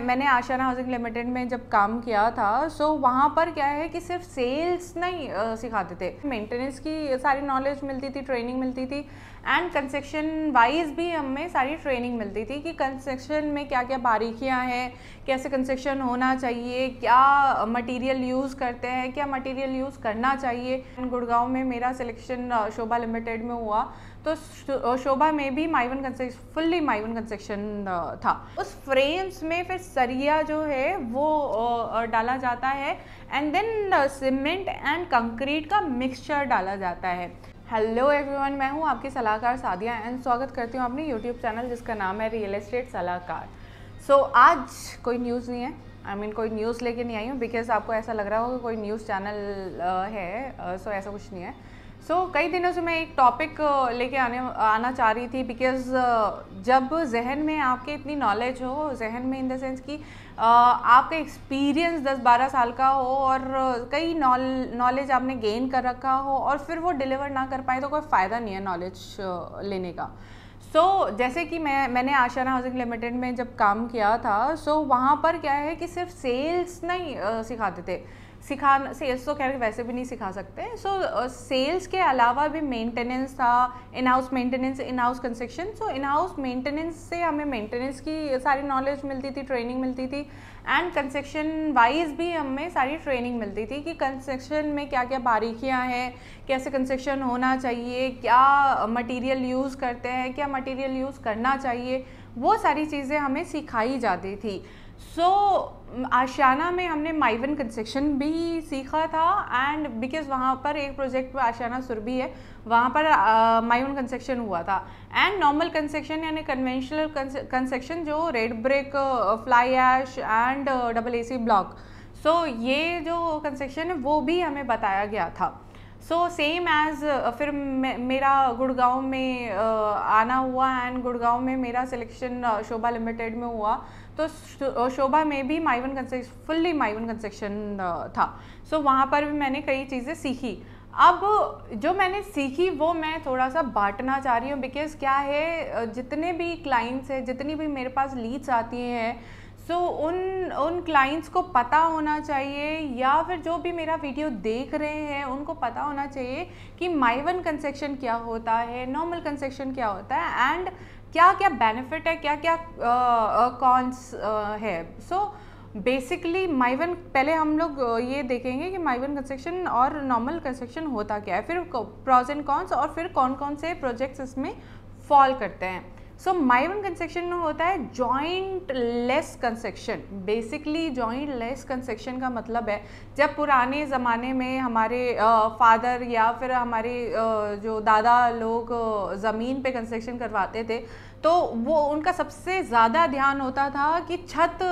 मैंने आशाना housing limited में जब काम किया था सो so वहाँ पर क्या है कि सिर्फ सेल्स नहीं सिखाते थे मेंटेनेंस की सारी नॉलेज मिलती थी ट्रेनिंग मिलती थी एंड कंस्ट्रक्शन वाइज भी हमें सारी ट्रेनिंग मिलती थी कि कंस्ट्रक्शन में क्या क्या बारीकियाँ हैं कैसे कंस्ट्रक्शन होना चाहिए क्या मटेरियल यूज़ करते हैं क्या मटेरियल यूज़ करना चाहिए गुड़गांव में मेरा सिलेक्शन शोभा लिमिटेड में हुआ तो शोभा में भी Mivan construction fully Mivan construction था उस फ्रेम्स में फिर सरिया जो है वो डाला जाता है and then cement and concrete का मिक्सचर डाला जाता है हेलो एवरीवन मैं हूँ आपकी सलाहकार सादिया एंड स्वागत करती हूँ अपने यूट्यूब चैनल जिसका नाम है रियल एस्टेट सलाहकार सो so, आज कोई न्यूज़ नहीं है आई I मीन mean, कोई न्यूज़ लेके नहीं आई हूँ बिकॉज़ आपको ऐसा लग रहा होगा कोई न्यूज़ चैनल है सो ऐसा कुछ नहीं है सो so, कई दिनों से मैं एक टॉपिक लेके आने आना चाह रही थी बिकॉज जब जहन में आपके इतनी नॉलेज हो जहन में इन देंस कि आपका एक्सपीरियंस 10-12 साल का हो और कई नॉलेज आपने गेन कर रखा हो और फिर वो डिलीवर ना कर पाए तो कोई फ़ायदा नहीं है नॉलेज लेने का सो so, जैसे कि मैं मैंने आशाना हाउसिंग लिमिटेड में जब काम किया था सो so वहाँ पर क्या है कि सिर्फ सेल्स नहीं सिखाते थे सिखा सेल्स तो खैर वैसे भी नहीं सिखा सकते सो सेल्स uh, के अलावा भी मेंटेनेंस था in house maintenance in house construction so in house maintenance से हमें मेंटेनेंस की सारी नॉलेज मिलती थी ट्रेनिंग मिलती थी एंड कंस्ट्रक्शन वाइज भी हमें सारी ट्रेनिंग मिलती थी कि कंस्ट्रक्शन में क्या क्या बारीकियाँ हैं कैसे कंस्ट्रक्शन होना चाहिए क्या मटेरियल यूज़ करते हैं क्या मटेरियल यूज़ करना चाहिए वो सारी चीज़ें हमें सिखाई जाती थी सो so, आशियाना में हमने माइवन कंस्ट्रक्शन भी सीखा था एंड बिकॉज वहाँ पर एक प्रोजेक्ट में आशियाना सुरभि है वहाँ पर माइवन कंस्ट्रक्शन हुआ था एंड नॉर्मल कंस्ट्रक्शन यानी कन्वेंशनल कंस्ट्रक्शन जो red brick fly ash and double AC block so ये जो कंस्ट्रक्शन है वो भी हमें बताया गया था सो सेम एज़ फिर मेरा गुड़गांव में uh, आना हुआ एंड गुड़गांव में मेरा सिलेक्शन uh, शोभा लिमिटेड में हुआ तो uh, शोभा में भी Mivan construction fully Mivan construction uh, था सो so, वहाँ पर भी मैंने कई चीज़ें सीखी अब जो मैंने सीखी वो मैं थोड़ा सा बांटना चाह रही हूँ बिकॉज़ क्या है uh, जितने भी क्लाइंट्स हैं जितनी भी मेरे पास लीड्स आती हैं सो so, उन उन क्लाइंट्स को पता होना चाहिए या फिर जो भी मेरा वीडियो देख रहे हैं उनको पता होना चाहिए कि माइवन कंसेक्शन क्या होता है नॉर्मल कंसेक्शन क्या होता है एंड क्या क्या बेनिफिट है क्या क्या कॉन्स uh, uh, uh, है सो बेसिकली माइवन पहले हम लोग ये देखेंगे कि माइवन कंस्ट्रक्शन और नॉर्मल कंस्ट्रक्शन होता क्या है फिर प्रोज एंड कॉन्स और फिर कौन कौन से प्रोजेक्ट्स इसमें फॉल करते हैं सो माइवन कंसेक्शन में होता है jointless construction basically jointless construction का मतलब है जब पुराने ज़माने में हमारे फादर या फिर हमारे जो दादा लोग ज़मीन पे कंस्ट्रक्शन करवाते थे तो वो उनका सबसे ज़्यादा ध्यान होता था कि छत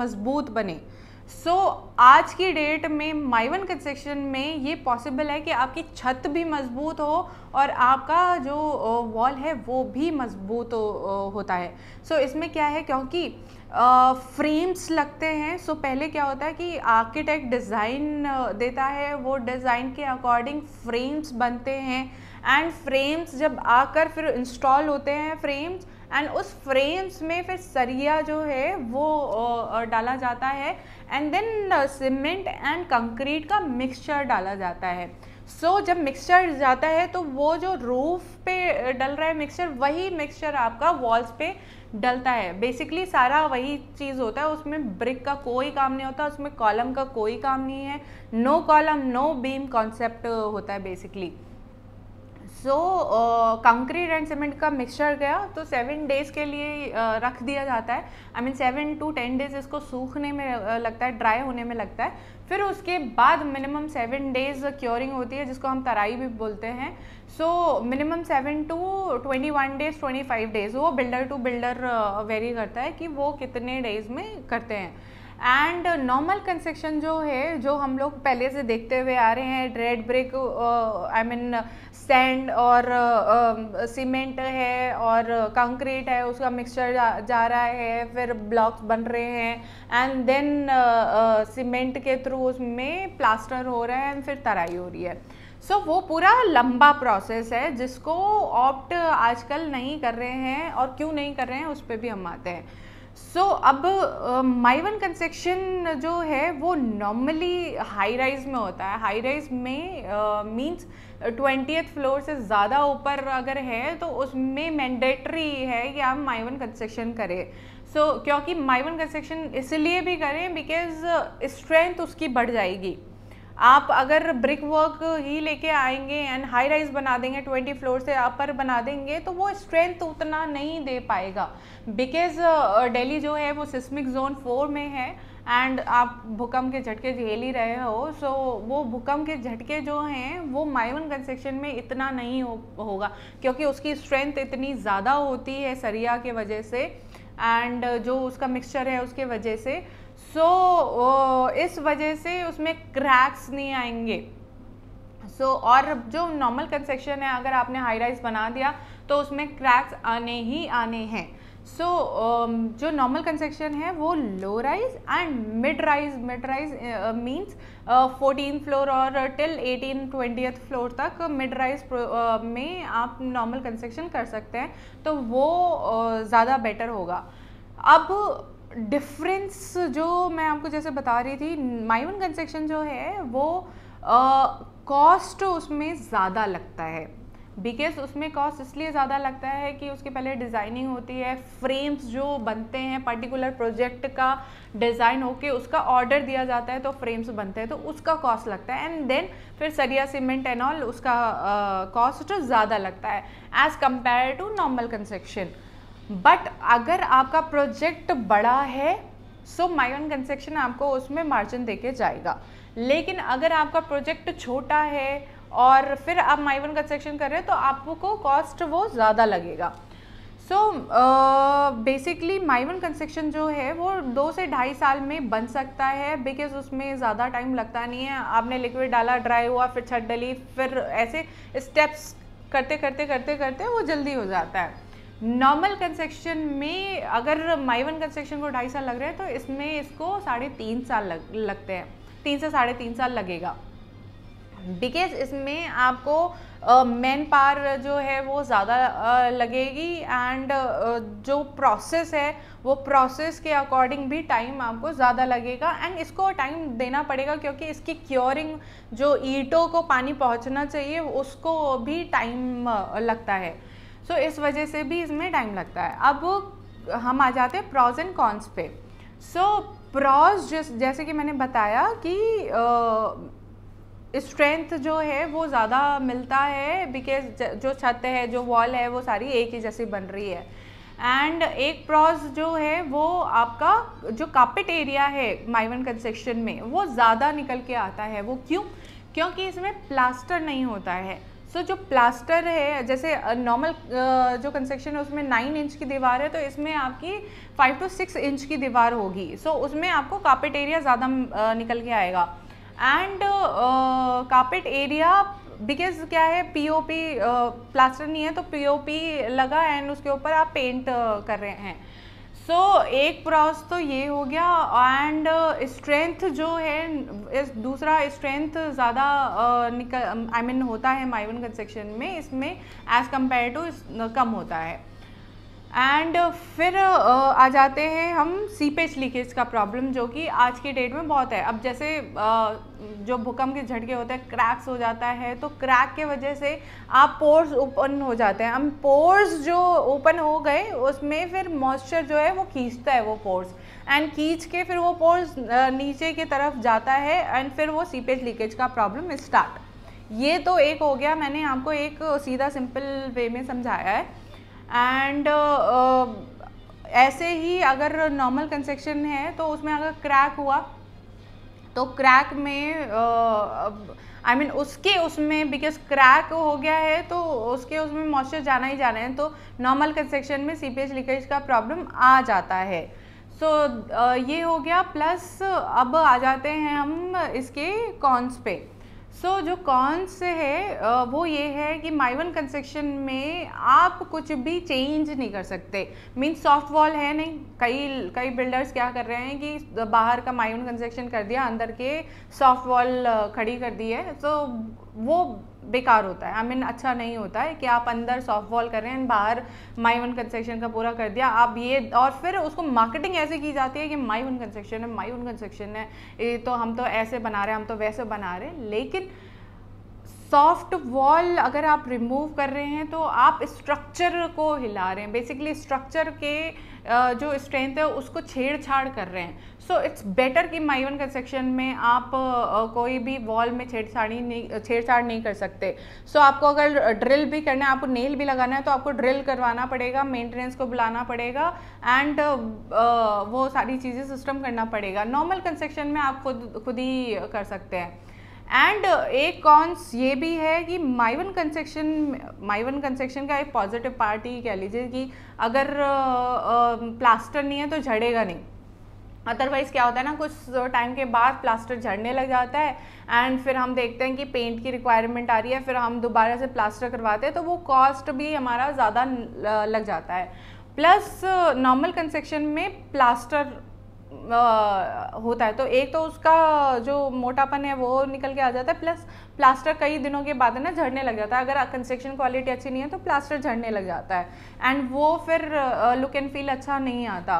मजबूत बने सो so, आज की डेट में माइवन कंस्ट्रक्शन में ये पॉसिबल है कि आपकी छत भी मजबूत हो और आपका जो वॉल है वो भी मजबूत होता है सो so, इसमें क्या है क्योंकि फ्रेम्स uh, लगते हैं सो so, पहले क्या होता है कि आर्किटेक्ट डिज़ाइन देता है वो डिज़ाइन के अकॉर्डिंग फ्रेम्स बनते हैं एंड फ्रेम्स जब आकर फिर इंस्टॉल होते हैं फ्रेम्स एंड उस फ्रेम्स में फिर सरिया जो है वो डाला जाता है and then cement and concrete का मिक्सचर डाला जाता है सो so, जब मिक्सचर जाता है तो वो जो रूफ पे डल रहा है मिक्सचर वही मिक्सचर आपका वॉल्स पे डलता है बेसिकली सारा वही चीज़ होता है उसमें ब्रिक का कोई काम नहीं होता उसमें कॉलम का कोई काम नहीं है no column no beam concept होता है basically so concrete and cement का मिक्सचर गया तो सेवन डेज़ के लिए uh, रख दिया जाता है I mean seven to ten days इसको सूखने में uh, लगता है ड्राई होने में लगता है फिर उसके बाद मिनिमम सेवन डेज़ क्योरिंग होती है जिसको हम तराई भी बोलते हैं so minimum seven to twenty one days twenty five days वो बिल्डर टू बिल्डर वेरी करता है कि वो कितने डेज़ में करते हैं एंड नॉर्मल कंस्ट्रक्शन जो है जो हम लोग पहले से देखते हुए आ रहे हैं red brick I mean sand और सीमेंट uh, uh, है और कंक्रीट है उसका मिक्सचर जा, जा रहा है फिर ब्लॉक्स बन रहे हैं एंड देन सीमेंट के थ्रू उसमें प्लास्टर हो रहा है एंड फिर तराई हो रही है सो so, वो पूरा लंबा प्रोसेस है जिसको ऑप्ट आजकल नहीं कर रहे हैं और क्यों नहीं कर रहे हैं उस पर भी हम आते हैं सो so, अब माइवन uh, कंस्ट्रक्शन जो है वो नॉर्मली हाई राइज में होता है हाई राइज में मींस ट्वेंटी फ्लोर से ज़्यादा ऊपर अगर है तो उसमें मैंडेटरी है कि आप माइवन कंस्ट्रक्शन करें सो so, क्योंकि माइवन कंस्ट्रक्शन इसलिए भी करें बिकॉज स्ट्रेंथ उसकी बढ़ जाएगी आप अगर ब्रिक वर्क ही लेके आएंगे एंड हाई राइज बना देंगे ट्वेंटी फ्लोर से अपर बना देंगे तो वो स्ट्रेंथ उतना नहीं दे पाएगा बिकॉज डेली जो है वो सिस्मिक जोन फोर में है एंड आप भूकंप के झटके झेल ही रहे हो सो so, वो भूकंप के झटके जो हैं वो माइवन कंस्ट्रक्शन में इतना नहीं हो होगा क्योंकि उसकी स्ट्रेंथ इतनी ज़्यादा होती है सरिया के वजह से एंड जो उसका मिक्सचर है उसके वजह से सो so, इस वजह से उसमें क्रैक्स नहीं आएंगे सो so, और जो नॉर्मल कंस्ट्रक्शन है अगर आपने हाई राइज बना दिया तो उसमें क्रैक्स आने ही आने हैं सो so, um, जो नॉर्मल कंस्ट्रक्शन है वो low rise and mid rise mid rise means fourteen floor और टिल एटीन ट्वेंटी फ्लोर तक मिड राइज uh, में आप नॉर्मल कंस्ट्रक्शन कर सकते हैं तो वो uh, ज़्यादा बेटर होगा अब डिफरेंस जो मैं आपको जैसे बता रही थी मायून कंस्ट्रक्शन जो है वो कॉस्ट उसमें ज़्यादा लगता है बिकॉज उसमें कॉस्ट इसलिए ज़्यादा लगता है कि उसके पहले डिज़ाइनिंग होती है फ्रेम्स जो बनते हैं पर्टिकुलर प्रोजेक्ट का डिज़ाइन होके उसका ऑर्डर दिया जाता है तो फ्रेम्स बनते हैं तो उसका कॉस्ट लगता है एंड देन फिर सरिया सीमेंट एंड ऑल उसका कॉस्ट uh, ज़्यादा लगता है as compare to normal construction but अगर आपका प्रोजेक्ट बड़ा है सो माई कंस्ट्रक्शन आपको उसमें मार्जिन के जाएगा लेकिन अगर आपका प्रोजेक्ट छोटा है और फिर आप माइवन कंस्ट्रक्शन कर रहे हैं तो आपको कॉस्ट वो ज़्यादा लगेगा सो बेसिकली माइवन कंस्ट्रक्शन जो है वो दो से ढाई साल में बन सकता है बिकॉज उसमें ज़्यादा टाइम लगता नहीं है आपने लिक्विड डाला ड्राई हुआ फिर छत डली फिर ऐसे स्टेप्स करते करते करते करते वो जल्दी हो जाता है नॉर्मल कंस्ट्रक्शन में अगर माइवन कंस्ट्रक्शन को ढाई साल लग रहे हैं तो इसमें इसको साढ़े तीन साल लग लगते हैं तीन से साढ़े तीन साल लगेगा बिकॉज इसमें आपको मैन uh, पावर जो है वो ज़्यादा uh, लगेगी एंड uh, जो प्रोसेस है वो प्रोसेस के अकॉर्डिंग भी टाइम आपको ज़्यादा लगेगा एंड इसको टाइम देना पड़ेगा क्योंकि इसकी क्योरिंग जो ईटों को पानी पहुंचना चाहिए उसको भी टाइम लगता है सो इस वजह से भी इसमें टाइम लगता है अब हम आ जाते हैं प्रॉज एंड कॉन्स पे सो प्रॉज जिस जैसे कि मैंने बताया कि स्ट्रेंथ जो है वो ज़्यादा मिलता है बिकॉज जो छत है जो वॉल है वो सारी एक ही जैसी बन रही है एंड एक प्रॉज जो है वो आपका जो कापिट एरिया है माइवन कंस्ट्रक्शन में वो ज़्यादा निकल के आता है वो क्यों क्योंकि इसमें प्लास्टर नहीं होता है सो so, जो प्लास्टर है जैसे नॉर्मल जो कंस्ट्रक्शन है उसमें नाइन इंच की दीवार है तो इसमें आपकी फाइव टू सिक्स इंच की दीवार होगी सो so, उसमें आपको कापेट एरिया ज़्यादा निकल के आएगा एंड कापेट एरिया बिकॉज क्या है पीओपी प्लास्टर नहीं है तो पीओपी लगा एंड उसके ऊपर आप पेंट कर रहे हैं सो so, एक प्रॉस तो ये हो गया एंड स्ट्रेंथ uh, जो है इस दूसरा स्ट्रेंथ ज़्यादा uh, निकल आई मीन होता है माइवन कंसेक्शन में इसमें एज़ कम्पेयर टू कम होता है एंड uh, फिर uh, आ जाते हैं हम सीपेज लीकेज का प्रॉब्लम जो कि आज के डेट में बहुत है अब जैसे uh, जो भूकंप के झटके होते हैं क्रैक्स हो जाता है तो क्रैक के वजह से आप पोर्स ओपन हो जाते हैं हम पोर्स जो ओपन हो गए उसमें फिर मॉइस्चर जो है वो खींचता है वो पोर्स एंड खींच के फिर वो पोर्स नीचे की तरफ जाता है एंड फिर वो सीपेज लीकेज का प्रॉब्लम स्टार्ट ये तो एक हो गया मैंने आपको एक सीधा सिंपल वे में समझाया है एंड uh, uh, ऐसे ही अगर नॉर्मल कंसेक्शन है तो उसमें अगर क्रैक हुआ तो क्रैक में आई uh, मीन उसके उसमें बिकॉज क्रैक हो गया है तो उसके उसमें मॉइस्चर जाना ही जाना है तो नॉर्मल कंसेक्शन में सीपेज लीकेज का प्रॉब्लम आ जाता है सो so, ये हो गया प्लस अब आ जाते हैं हम इसके कॉन्स पे सो so, जो कॉन्स है वो ये है कि माइवन कंस्ट्रक्शन में आप कुछ भी चेंज नहीं कर सकते मीन सॉफ्ट वॉल है नहीं कई कई बिल्डर्स क्या कर रहे हैं कि बाहर का माइवन कंस्ट्रक्शन कर दिया अंदर के सॉफ्ट वॉल खड़ी कर दी है तो so, वो बेकार होता है आई I मीन mean, अच्छा नहीं होता है कि आप अंदर सॉफ्ट वॉल कर रहे हैं बाहर माई वन कंस्ट्रक्शन का पूरा कर दिया आप ये और फिर उसको मार्केटिंग ऐसे की जाती है कि माई वन कंस्ट्रक्शन है माई वन कंस्ट्रक्शन है ये तो हम तो ऐसे बना रहे हैं हम तो वैसे बना रहे हैं लेकिन सॉफ्ट वॉल अगर आप रिमूव कर रहे हैं तो आप स्ट्रक्चर को हिला रहे हैं बेसिकली स्ट्रक्चर के जो स्ट्रेंथ है उसको छेड़छाड़ कर रहे हैं सो इट्स बेटर कि माइवन कंस्ट्रक्शन में आप कोई भी वॉल में छेड़छाड़ी नहीं छेड़छाड़ नहीं कर सकते सो so, आपको अगर ड्रिल भी करना है आपको नेल भी लगाना है तो आपको ड्रिल करवाना पड़ेगा मेंटेनेंस को बुलाना पड़ेगा एंड वो सारी चीज़ें सिस्टम करना पड़ेगा नॉर्मल कंस्ट्रक्शन में आप खुद खुद ही कर सकते हैं एंड uh, एक कॉन्स ये भी है कि माइवन कंसेक्शन माइवन कंसेक्शन का एक पॉजिटिव पार्ट ही कह लीजिए कि अगर प्लास्टर uh, um, नहीं है तो झड़ेगा नहीं अदरवाइज़ क्या होता है ना कुछ टाइम uh, के बाद प्लास्टर झड़ने लग जाता है एंड फिर हम देखते हैं कि पेंट की रिक्वायरमेंट आ रही है फिर हम दोबारा से प्लास्टर करवाते हैं तो वो कॉस्ट भी हमारा ज़्यादा लग जाता है प्लस नॉर्मल कंसेक्शन में प्लास्टर आ, होता है तो एक तो उसका जो मोटापन है वो निकल के आ जाता है प्लस प्लास्टर कई दिनों के बाद ना झड़ने लग जाता है अगर कंस्ट्रक्शन क्वालिटी अच्छी नहीं है तो प्लास्टर झड़ने लग जाता है एंड वो फिर लुक एंड फील अच्छा नहीं आता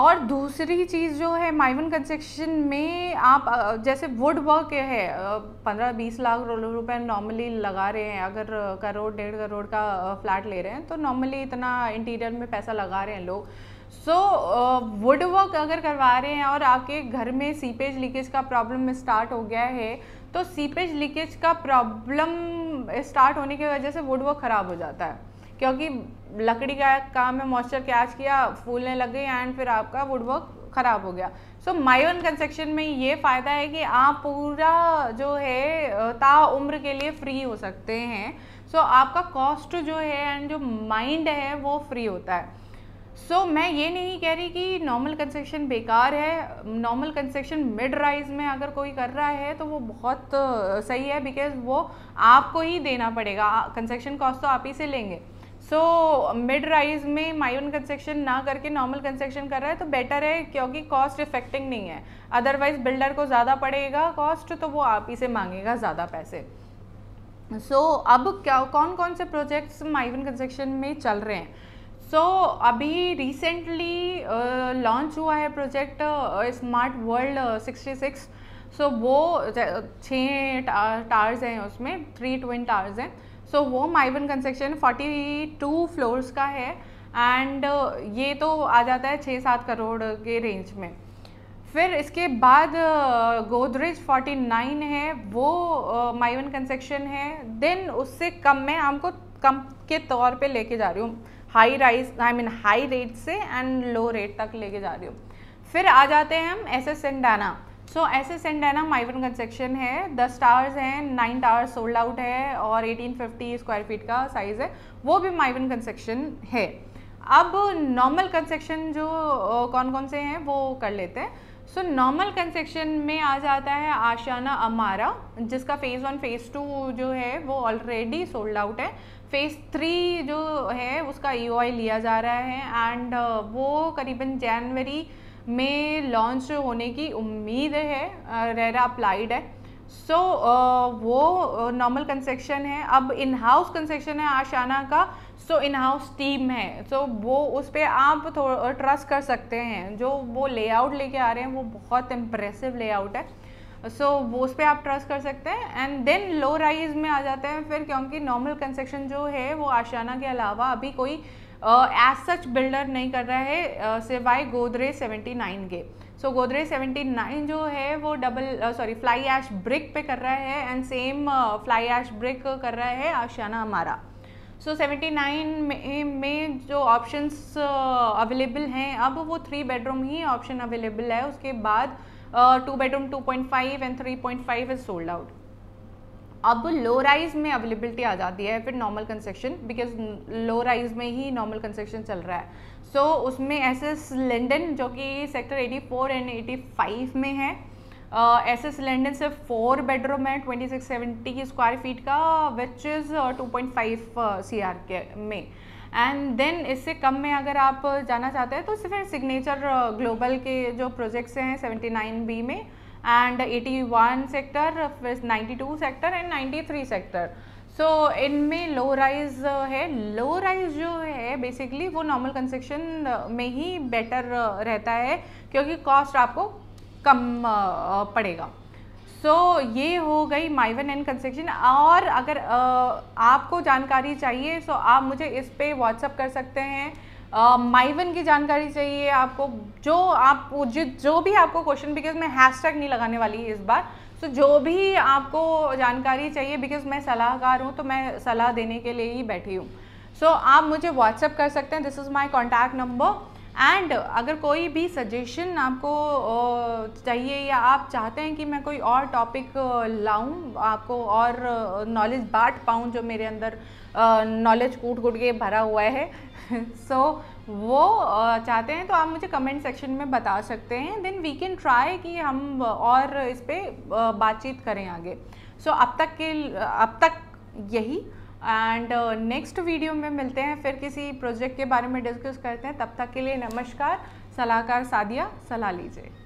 और दूसरी चीज़ जो है माइवन कंस्ट्रक्शन में आप जैसे वुड वर्क है पंद्रह बीस लाख रुपए नॉर्मली लगा रहे हैं अगर करोड़ डेढ़ करोड़ का फ्लैट ले रहे हैं तो नॉर्मली इतना इंटीरियर में पैसा लगा रहे हैं लोग सो वुड वर्क अगर करवा रहे हैं और आपके घर में सीपेज लीकेज का प्रॉब्लम स्टार्ट हो गया है तो सीपेज लीकेज का प्रॉब्लम स्टार्ट होने की वजह से वुड वर्क ख़राब हो जाता है क्योंकि लकड़ी का काम है मॉइस्चर कैच किया फूलने लग गई एंड फिर आपका वुड वर्क ख़राब हो गया सो मायोन कंस्ट्रक्शन में ये फ़ायदा है कि आप पूरा जो है ता उम्र के लिए फ्री हो सकते हैं सो so, आपका कॉस्ट जो है एंड जो माइंड है वो फ्री होता है सो so, मैं ये नहीं कह रही कि नॉर्मल कंस्ट्रक्शन बेकार है नॉर्मल कंस्ट्रक्शन मिड राइज में अगर कोई कर रहा है तो वो बहुत सही है बिकॉज वो आपको ही देना पड़ेगा कंस्ट्रक्शन कॉस्ट तो आप ही से लेंगे सो मिड राइज में माइन कंस्ट्रक्शन ना करके नॉर्मल कंस्ट्रक्शन कर रहा है तो बेटर है क्योंकि कॉस्ट इफेक्टिंग नहीं है अदरवाइज बिल्डर को ज़्यादा पड़ेगा कॉस्ट तो वो आप ही से मांगेगा ज़्यादा पैसे सो so, अब क्या कौन कौन से प्रोजेक्ट्स माइवन कंस्ट्रक्शन में चल रहे हैं सो so, अभी रिसेंटली लॉन्च uh, हुआ है प्रोजेक्ट स्मार्ट वर्ल्ड 66 सो वो छः टावर्स हैं उसमें थ्री ट्विन टावर्स हैं सो so, वो माइवन कंस्ट्रक्शन 42 फ्लोर्स का है एंड uh, ये तो आ जाता है छः सात करोड़ के रेंज में फिर इसके बाद गोदरेज uh, 49 है वो माइवन uh, कंस्ट्रक्शन है देन उससे कम में आपको कम के तौर पे लेके जा रही हूँ high rise I mean high rate से एंड लो रेट तक लेके जा रही हो फिर आ जाते हैं हम S S Cendana so S S Cendana Mivan construction है दस टावर्स हैं नाइन टावर्स सोल्ड आउट है और एटीन फिफ्टी स्क्वायर फीट का साइज़ है वो भी माइवन कंस्ट्रक्शन है अब नॉर्मल कंस्ट्रक्शन जो कौन कौन से हैं वो कर लेते हैं सो नॉर्मल कंस्ट्रक्शन में आ जाता है आशाना अमारा जिसका फ़ेज़ वन फ़ेज़ टू जो है वो ऑलरेडी सोल्ड आउट है फेज़ थ्री जो है उसका ई e लिया जा रहा है एंड uh, वो करीबन जनवरी में लॉन्च होने की उम्मीद है रेरा uh, अप्लाइड है सो so, uh, वो नॉर्मल uh, कंस्ट्रक्शन है अब इन हाउस कंस्ट्रक्शन है आशाना का सो इन हाउस टीम है सो so, वो उस पर आप ट्रस्ट कर सकते हैं जो वो लेआउट लेके आ रहे हैं वो बहुत इम्प्रेसिव लेआउट है सो वो उस पर आप ट्रस्ट कर सकते हैं एंड देन लो राइज में आ जाते हैं फिर क्योंकि नॉर्मल कंस्ट्रक्शन जो है वो आशियाना के अलावा अभी कोई एज सच बिल्डर नहीं कर रहा है सिवाय गोदरेज सेवेंटी नाइन के सो गोदरेज नाइन जो है वो double sorry fly ash brick पे कर रहा है and same fly ash brick कर रहा है आशियाना हमारा सो सेवेंटी नाइन में, में जो ऑप्शंस अवेलेबल हैं अब वो थ्री बेडरूम ही ऑप्शन अवेलेबल है उसके बाद two bedroom 2.5 and 3.5 is sold out अब लो राइज में अवेलेबिलिटी आ जाती है फिर normal construction because low rise में ही नॉर्मल कंस्ट्रक्शन चल रहा है सो so, उसमें एस एस लंडन जो कि सेक्टर 84 एंड 85 में है एस एस लंडन सिर्फ फोर बेडरूम है 2670 स्क्वायर फीट का विच इज़ 2.5 सीआर के में एंड देन इससे कम में अगर आप जाना चाहते हैं तो सिर्फ सिग्नेचर ग्लोबल uh, के जो प्रोजेक्ट्स हैं 79 बी में एंड 81 सेक्टर फिर 92 सेक्टर एंड 93 सेक्टर सो इनमें लो राइज uh, है लो राइज जो है बेसिकली वो नॉर्मल कंस्ट्रक्शन uh, में ही बेटर रहता है क्योंकि कॉस्ट आपको कम पड़ेगा सो so, ये हो गई माइवन एंड कंस्ट्रक्शन और अगर आपको जानकारी चाहिए सो आप मुझे इस पर व्हाट्सअप कर सकते हैं माइवन की जानकारी चाहिए आपको जो आप जो जो भी आपको क्वेश्चन बिकॉज मैं हैशटैग नहीं लगाने वाली इस बार सो so, जो भी आपको जानकारी चाहिए बिकॉज मैं सलाहकार हूँ तो मैं सलाह देने के लिए ही बैठी हूँ सो so, आप मुझे व्हाट्सअप कर सकते हैं this is my contact number and अगर कोई भी सजेशन आपको चाहिए या आप चाहते हैं कि मैं कोई और टॉपिक लाऊं आपको और नॉलेज बांट पाऊं जो मेरे अंदर नॉलेज कूट कूट के भरा हुआ है सो so, वो चाहते हैं तो आप मुझे कमेंट सेक्शन में बता सकते हैं देन वी कैन ट्राई कि हम और इस पर बातचीत करें आगे सो so, अब तक के अब तक यही एंड नेक्स्ट वीडियो में मिलते हैं फिर किसी प्रोजेक्ट के बारे में डिस्कस करते हैं तब तक के लिए नमस्कार सलाहकार सादिया सलाह लीजिए